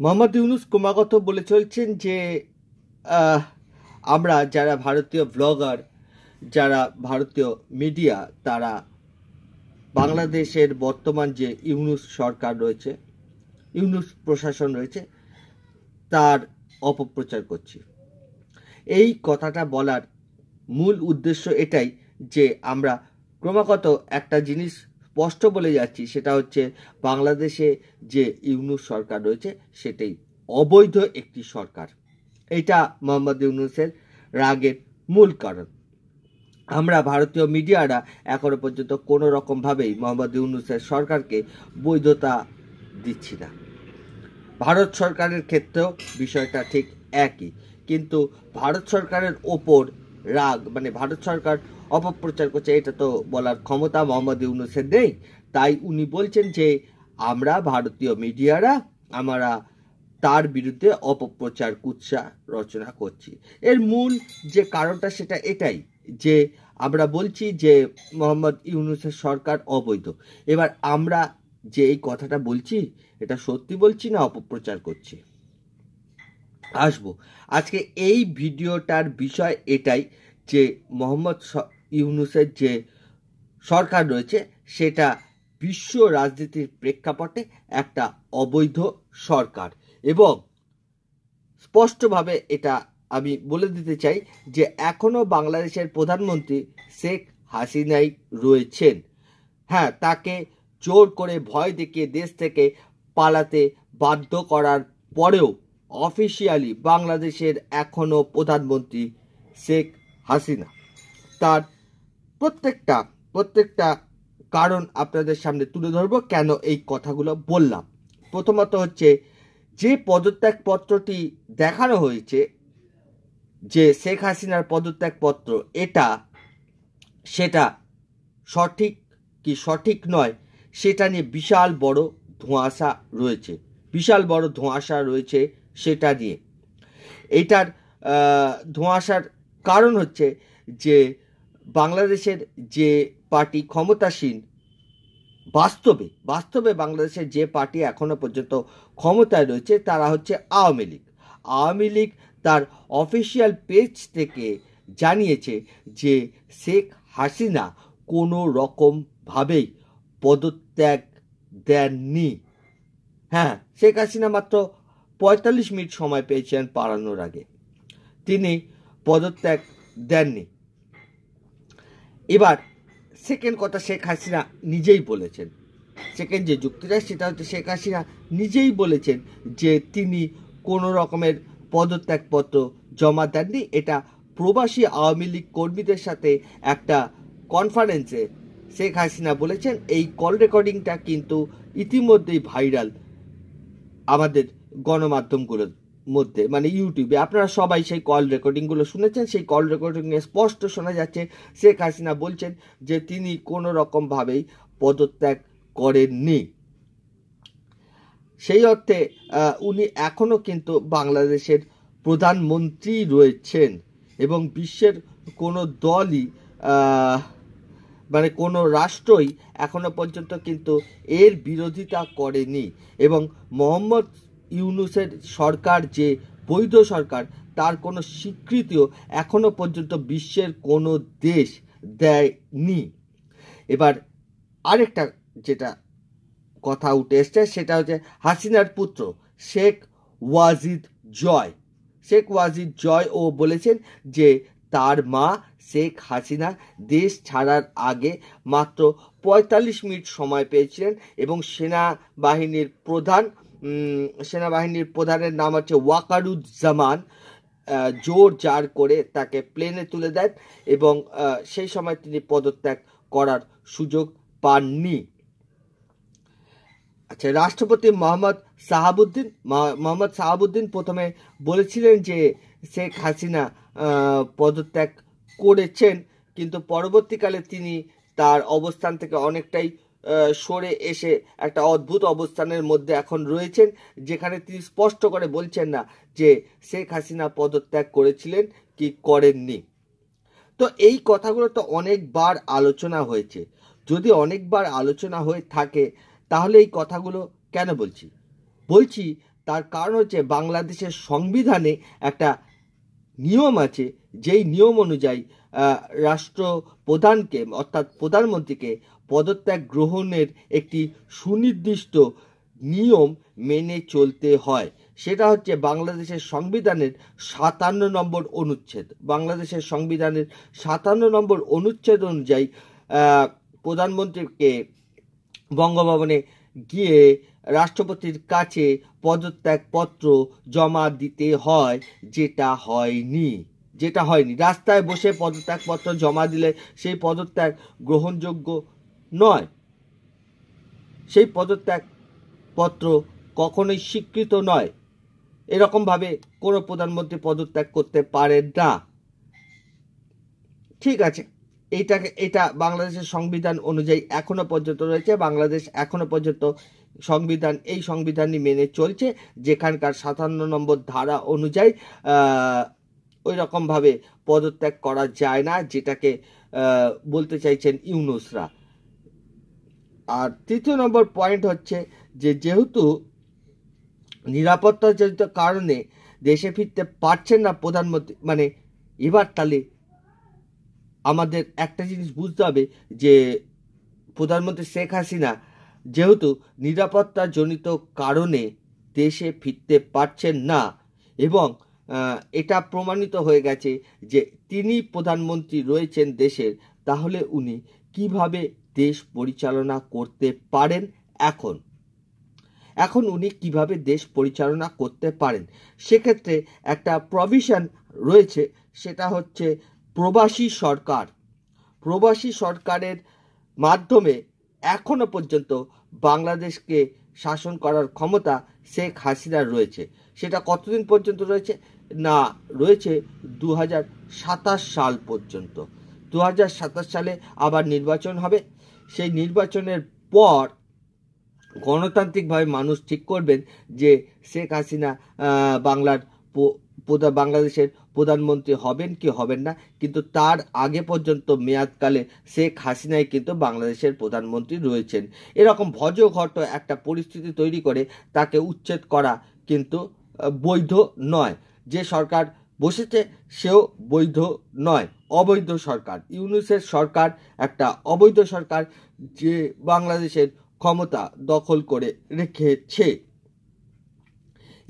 মোহাম্মদ ইউনুস ক্রমাগত বলে চলছেন যে আমরা যারা ভারতীয় ব্লগার যারা ভারতীয় মিডিয়া তারা বাংলাদেশের বর্তমান যে ইউনুস সরকার রয়েছে ইউনুস প্রশাসন রয়েছে তার অপপ্রচার করছি এই কথাটা বলার মূল উদ্দেশ্য এটাই যে আমরা ক্রমাগত একটা জিনিস স্পষ্ট বলে যাচ্ছি সেটা হচ্ছে বাংলাদেশে যে ইউনুস সরকার রয়েছে সেটাই অবৈধ একটি সরকার এটা মোহাম্মদ ইউনুসের রাগের মূল কারণ আমরা ভারতীয় মিডিয়ারা এখনও পর্যন্ত কোনো রকমভাবেই মোহাম্মদ ইউনুসের সরকারকে বৈধতা দিচ্ছি না ভারত সরকারের ক্ষেত্রেও বিষয়টা ঠিক একই কিন্তু ভারত সরকারের ওপর রাগ মানে ভারত সরকার অপপ্রচার করছে এটা তো বলার ক্ষমতা মোহাম্মদ ইউনুসের নেই তাই উনি বলছেন যে আমরা ভারতীয় মিডিয়ারা আমরা তার বিরুদ্ধে অপপ্রচার কুৎসা রচনা করছি এর মূল যে কারণটা সেটা এটাই যে আমরা বলছি যে মোহাম্মদ ইউনুসের সরকার অবৈধ এবার আমরা যে এই কথাটা বলছি এটা সত্যি বলছি না অপপ্রচার করছি আসবো আজকে এই ভিডিওটার বিষয় এটাই যে মোহাম্মদ ইউনুসের যে সরকার রয়েছে সেটা বিশ্ব রাজনীতির প্রেক্ষাপটে একটা অবৈধ সরকার এবং স্পষ্টভাবে এটা আমি বলে দিতে চাই যে এখনও বাংলাদেশের প্রধানমন্ত্রী শেখ হাসিনাই রয়েছেন হ্যাঁ তাকে জোর করে ভয় দেখিয়ে দেশ থেকে পালাতে বাধ্য করার পরেও অফিসিয়ালি বাংলাদেশের এখনও প্রধানমন্ত্রী শেখ হাসিনা তার প্রত্যেকটা প্রত্যেকটা কারণ আপনাদের সামনে তুলে ধরবো কেন এই কথাগুলো বললাম প্রথমত হচ্ছে যে পদত্যাগপত্রটি দেখানো হয়েছে যে শেখ হাসিনার পদত্যাগপত্র এটা সেটা সঠিক কি সঠিক নয় সেটা নিয়ে বিশাল বড় ধোঁয়াশা রয়েছে বিশাল বড় ধোঁয়াশা রয়েছে সেটা নিয়ে এটার ধোঁয়াশার কারণ হচ্ছে যে বাংলাদেশের যে পার্টি ক্ষমতাসীন বাস্তবে বাস্তবে বাংলাদেশের যে পার্টি এখনও পর্যন্ত ক্ষমতায় রয়েছে তারা হচ্ছে আওয়ামী লীগ আওয়ামী লীগ তার অফিসিয়াল পেজ থেকে জানিয়েছে যে শেখ হাসিনা কোনো রকমভাবেই পদত্যাগ দেননি হ্যাঁ শেখ হাসিনা মাত্র পঁয়তাল্লিশ মিনিট সময় পেয়েছেন পাড়ানোর আগে তিনি পদত্যাগ দেননি এবার সেকেন্ড কথা শেখ হাসিনা নিজেই বলেছেন সেকেন্ড যে যুক্তিটা সেটা হচ্ছে শেখ হাসিনা নিজেই বলেছেন যে তিনি কোনো রকমের পদত্যাগপত্র জমা দেননি এটা প্রবাসী আওয়ামী লীগ কর্মীদের সাথে একটা কনফারেন্সে শেখ হাসিনা বলেছেন এই কল রেকর্ডিংটা কিন্তু ইতিমধ্যেই ভাইরাল আমাদের গণমাধ্যমগুলোতে মধ্যে মানে ইউটিউবে আপনারা সবাই সেই কল রেকর্ডিংগুলো শুনেছেন সেই কল রেকর্ডিংয়ে স্পষ্ট শোনা যাচ্ছে শেখ হাসিনা বলছেন যে তিনি কোনো রকমভাবেই পদত্যাগ করেননি সেই অর্থে উনি এখনও কিন্তু বাংলাদেশের প্রধানমন্ত্রী রয়েছেন এবং বিশ্বের কোনো দলই মানে কোনো রাষ্ট্রই এখনও পর্যন্ত কিন্তু এর বিরোধিতা করেনি এবং মোহাম্মদ ইউনুসের সরকার যে বৈধ সরকার তার কোনো স্বীকৃতিও এখনও পর্যন্ত বিশ্বের কোনো দেশ দেয়নি এবার আরেকটা যেটা কথা উঠে এসছে সেটা হচ্ছে হাসিনার পুত্র শেখ ওয়াজিদ জয় শেখ ওয়াজিদ জয় ও বলেছেন যে তার মা শেখ হাসিনা দেশ ছাড়ার আগে মাত্র পঁয়তাল্লিশ মিনিট সময় পেয়েছিলেন এবং সেনাবাহিনীর প্রধান সেনাবাহিনীর প্রধানের নাম হচ্ছে ওয়াকারুজ্জামান জোর জার করে তাকে প্লেনে তুলে দেন এবং সেই সময় তিনি পদত্যাগ করার সুযোগ পাননি আচ্ছা রাষ্ট্রপতি মোহাম্মদ সাহাবুদ্দিন মোহাম্মদ সাহাবুদ্দিন প্রথমে বলেছিলেন যে শেখ হাসিনা পদত্যাগ করেছেন কিন্তু পরবর্তীকালে তিনি তার অবস্থান থেকে অনেকটাই সরে এসে একটা অদ্ভুত অবস্থানের মধ্যে এখন রয়েছেন যেখানে তিনি স্পষ্ট করে বলছেন না যে শেখ হাসিনা পদত্যাগ করেছিলেন কি করেননি তো এই কথাগুলো তো অনেকবার আলোচনা হয়েছে যদি অনেকবার আলোচনা হয়ে থাকে তাহলে এই কথাগুলো কেন বলছি বলছি তার কারণ হচ্ছে বাংলাদেশের সংবিধানে একটা নিয়ম আছে যেই নিয়ম অনুযায়ী রাষ্ট্রপ্রধানকে অর্থাৎ প্রধানমন্ত্রীকে পদত্যাগ গ্রহণের একটি সুনির্দিষ্ট নিয়ম মেনে চলতে হয় সেটা হচ্ছে বাংলাদেশের সংবিধানের সাতান্ন নম্বর অনুচ্ছেদ বাংলাদেশের সংবিধানের সাতান্ন নম্বর অনুচ্ছেদ অনুযায়ী প্রধানমন্ত্রীকে বঙ্গভবনে গিয়ে রাষ্ট্রপতির কাছে পদত্যাগপত্র জমা দিতে হয় যেটা হয়নি যেটা হয়নি রাস্তায় বসে পদত্যাগপত্র জমা দিলে সেই পদত্যাগ গ্রহণযোগ্য নয় সেই পদত্যাগপত্র কখনোই স্বীকৃত নয় এরকমভাবে কোনো প্রধানমন্ত্রী পদত্যাগ করতে পারেন না ঠিক আছে এইটাকে এটা বাংলাদেশের সংবিধান অনুযায়ী এখনও পর্যন্ত রয়েছে বাংলাদেশ এখনও পর্যন্ত সংবিধান এই সংবিধানই মেনে চলছে যেখানকার সাতান্ন নম্বর ধারা অনুযায়ী ওই রকমভাবে পদত্যাগ করা যায় না যেটাকে বলতে চাইছেন ইউনুসরা আর তৃতীয় নম্বর পয়েন্ট হচ্ছে যে যেহেতু নিরাপত্তাজনিত কারণে দেশে ফিরতে পারছেন না প্রধানমন্ত্রী মানে এবার তাহলে আমাদের একটা জিনিস বুঝতে হবে যে প্রধানমন্ত্রী শেখ হাসিনা যেহেতু নিরাপত্তাজনিত কারণে দেশে ফিরতে পারছেন না এবং এটা প্রমাণিত হয়ে গেছে যে তিনি প্রধানমন্ত্রী রয়েছেন দেশের তাহলে উনি কিভাবে দেশ পরিচালনা করতে পারেন এখন এখন উনি কিভাবে দেশ পরিচালনা করতে পারেন সেক্ষেত্রে একটা প্রভিশন রয়েছে সেটা হচ্ছে প্রবাসী সরকার প্রবাসী সরকারের মাধ্যমে এখনও পর্যন্ত বাংলাদেশকে শাসন করার ক্ষমতা শেখ হাসিনার রয়েছে সেটা কতদিন পর্যন্ত রয়েছে না রয়েছে দু সাল পর্যন্ত দু সালে আবার নির্বাচন হবে সেই নির্বাচনের পর গণতান্ত্রিকভাবে মানুষ ঠিক করবেন যে শেখ হাসিনা বাংলার বাংলাদেশের প্রধানমন্ত্রী হবেন কি হবেন না কিন্তু তার আগে পর্যন্ত মেয়াদকালে শেখ হাসিনাই কিন্তু বাংলাদেশের প্রধানমন্ত্রী রয়েছেন এরকম ভজঘট একটা পরিস্থিতি তৈরি করে তাকে উচ্ছেদ করা কিন্তু বৈধ নয় যে সরকার বসেছে সেও বৈধ নয় অবৈধ সরকার ইউনুসের সরকার একটা অবৈধ সরকার যে বাংলাদেশের ক্ষমতা দখল করে রেখেছে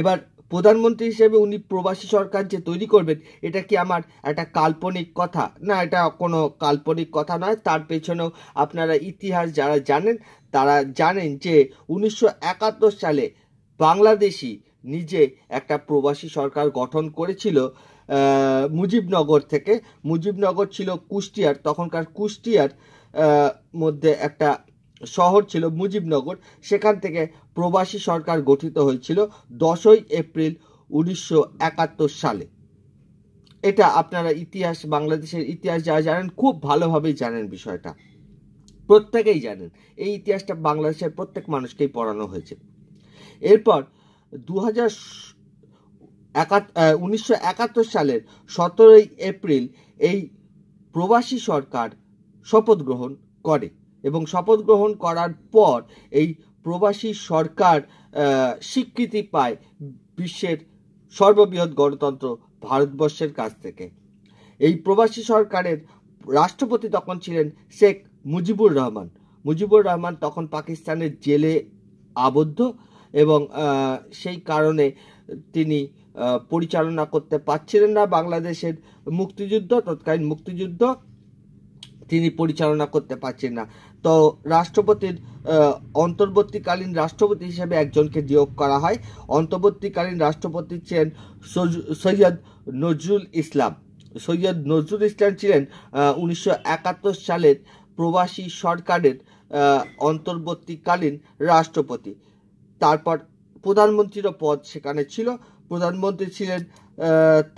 এবার প্রধানমন্ত্রী হিসেবে উনি প্রবাসী সরকার যে তৈরি করবেন এটা কি আমার একটা কাল্পনিক কথা না এটা কোনো কাল্পনিক কথা নয় তার পেছনেও আপনারা ইতিহাস যারা জানেন তারা জানেন যে উনিশশো সালে বাংলাদেশি নিজে একটা প্রবাসী সরকার গঠন করেছিল মুজিবনগর থেকে মুজিবনগর ছিল কুষ্টিয়ার তখনকার কুষ্টিয়ার মধ্যে একটা শহর ছিল মুজিবনগর সেখান থেকে প্রবাসী সরকার গঠিত হয়েছিল দশই এপ্রিল উনিশশো সালে এটা আপনারা ইতিহাস বাংলাদেশের ইতিহাস যারা জানেন খুব ভালোভাবেই জানেন বিষয়টা প্রত্যেকেই জানেন এই ইতিহাসটা বাংলাদেশের প্রত্যেক মানুষকেই পড়ানো হয়েছে এরপর দু হাজার উনিশশো একাত্তর সালের সতেরোই এপ্রিল এই প্রবাসী সরকার শপথ গ্রহণ করে এবং শপথ গ্রহণ করার পর এই প্রবাসী সরকার স্বীকৃতি পায় বিশ্বের সর্ববৃহৎ গণতন্ত্র ভারতবর্ষের কাছ থেকে এই প্রবাসী সরকারের রাষ্ট্রপতি তখন ছিলেন শেখ মুজিবুর রহমান মুজিবুর রহমান তখন পাকিস্তানের জেলে আবদ্ধ এবং সেই কারণে তিনি পরিচালনা করতে পারছিলেন না বাংলাদেশের মুক্তিযুদ্ধ তৎকালীন মুক্তিযুদ্ধ তিনি পরিচালনা করতে পারছেন না তো রাষ্ট্রপতির অন্তর্বর্তীকালীন রাষ্ট্রপতি হিসেবে একজনকে নিয়োগ করা হয় অন্তর্বর্তীকালীন রাষ্ট্রপতি ছিলেন সৈয়দ নজরুল ইসলাম সৈয়দ নজরুল ইসলাম ছিলেন উনিশশো সালের প্রবাসী সরকারের অন্তর্বর্তীকালীন রাষ্ট্রপতি তারপর প্রধানমন্ত্রীরও পদ সেখানে ছিল প্রধানমন্ত্রী ছিলেন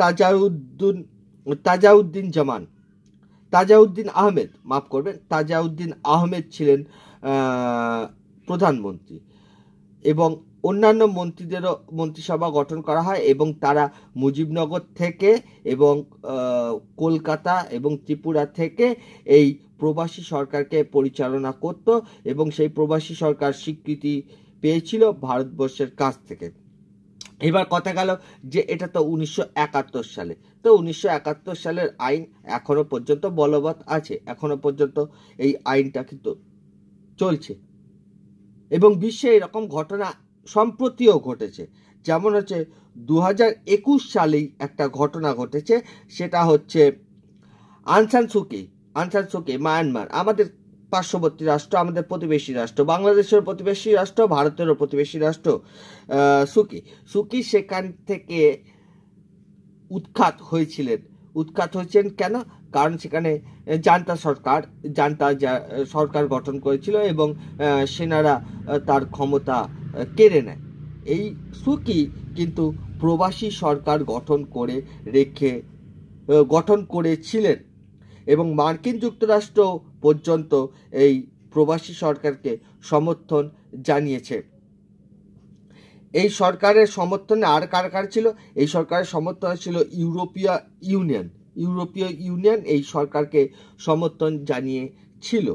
তাজাউদ্দিন তাজাউদ্দিন জামান তাজাউদ্দিন আহমেদ মাফ করবেন তাজাউদ্দিন আহমেদ ছিলেন প্রধানমন্ত্রী এবং অন্যান্য মন্ত্রীদেরও মন্ত্রিসভা গঠন করা হয় এবং তারা মুজিবনগর থেকে এবং কলকাতা এবং ত্রিপুরা থেকে এই প্রবাসী সরকারকে পরিচালনা করত এবং সেই প্রবাসী সরকার স্বীকৃতি পেয়েছিল ভারতবর্ষের কাছ থেকে এবার কথা গেল যে এটা তো উনিশশো সালে তো উনিশশো সালের আইন এখনো পর্যন্ত বলবৎ আছে এখনো পর্যন্ত এই আইনটা কিন্তু চলছে এবং বিশ্বে এরকম ঘটনা সম্প্রতিও ঘটেছে যেমন হচ্ছে দু সালেই একটা ঘটনা ঘটেছে সেটা হচ্ছে আনসান সুকি আনসান সুকি মায়ানমার আমাদের পার্শ্ববর্তী রাষ্ট্র আমাদের প্রতিবেশী রাষ্ট্র বাংলাদেশের প্রতিবেশী রাষ্ট্র ভারতেরও প্রতিবেশী রাষ্ট্র সুকি সুকি সেখান থেকে উৎখাত হয়েছিলেন উৎখাত হয়েছেন কেন কারণ সেখানে জান্তা সরকার জান্তা সরকার গঠন করেছিল এবং সেনারা তার ক্ষমতা কেড়ে নেয় এই সুকি কিন্তু প্রবাসী সরকার গঠন করে রেখে গঠন করেছিলেন এবং মার্কিন যুক্তরাষ্ট্র পর্যন্ত এই প্রবাসী সরকারকে সমর্থন জানিয়েছে এই সরকারের সমর্থনে আর কার কার ছিল এই সরকারের সমর্থন ছিল ইউরোপীয় ইউনিয়ন ইউরোপীয় ইউনিয়ন এই সরকারকে সমর্থন জানিয়েছিল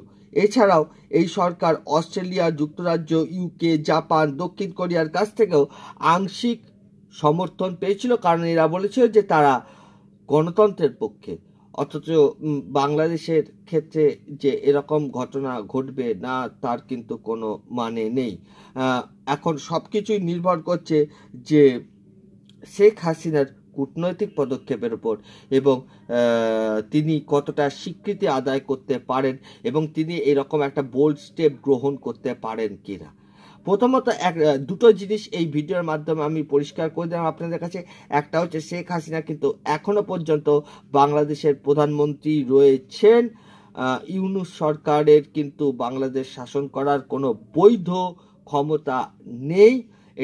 এছাড়াও এই সরকার অস্ট্রেলিয়া যুক্তরাজ্য ইউকে জাপান দক্ষিণ কোরিয়ার কাছ থেকেও আংশিক সমর্থন পেয়েছিল কারণ এরা বলেছিল যে তারা গণতন্ত্রের পক্ষে অথচ বাংলাদেশের ক্ষেত্রে যে এরকম ঘটনা ঘটবে না তার কিন্তু কোনো মানে নেই এখন সব কিছুই নির্ভর করছে যে শেখ হাসিনার কূটনৈতিক পদক্ষেপের উপর এবং তিনি কতটা স্বীকৃতি আদায় করতে পারেন এবং তিনি এরকম একটা বোল্ড স্টেপ গ্রহণ করতে পারেন কিনা প্রথমত এক দুটো জিনিস এই ভিডিওর মাধ্যমে আমি পরিষ্কার করে দিলাম আপনাদের কাছে একটা হচ্ছে শেখ হাসিনা কিন্তু এখনও পর্যন্ত বাংলাদেশের প্রধানমন্ত্রী রয়েছেন ইউনুস সরকারের কিন্তু বাংলাদেশ শাসন করার কোনো বৈধ ক্ষমতা নেই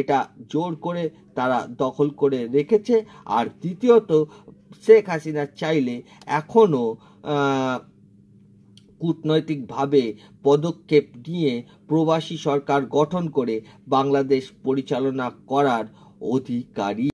এটা জোর করে তারা দখল করে রেখেছে আর দ্বিতীয়ত শেখ হাসিনা চাইলে এখনও কূটনৈতিকভাবে পদক্ষেপ নিয়ে প্রবাসী সরকার গঠন করে বাংলাদেশ পরিচালনা করার অধিকারী